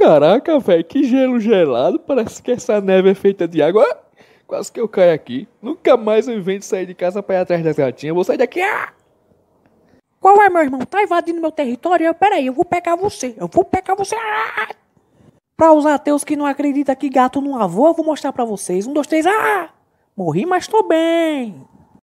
Caraca, velho, que gelo gelado. Parece que essa neve é feita de água. Ah, quase que eu caio aqui. Nunca mais eu invento sair de casa pra ir atrás das gatinhas. Vou sair daqui. Ah! Qual é, meu irmão? Tá invadindo meu território? Peraí, eu vou pegar você. Eu vou pegar você. Ah! Pra os ateus que não acreditam que gato não avô, eu vou mostrar pra vocês. Um, dois, três. Ah! Morri, mas tô bem.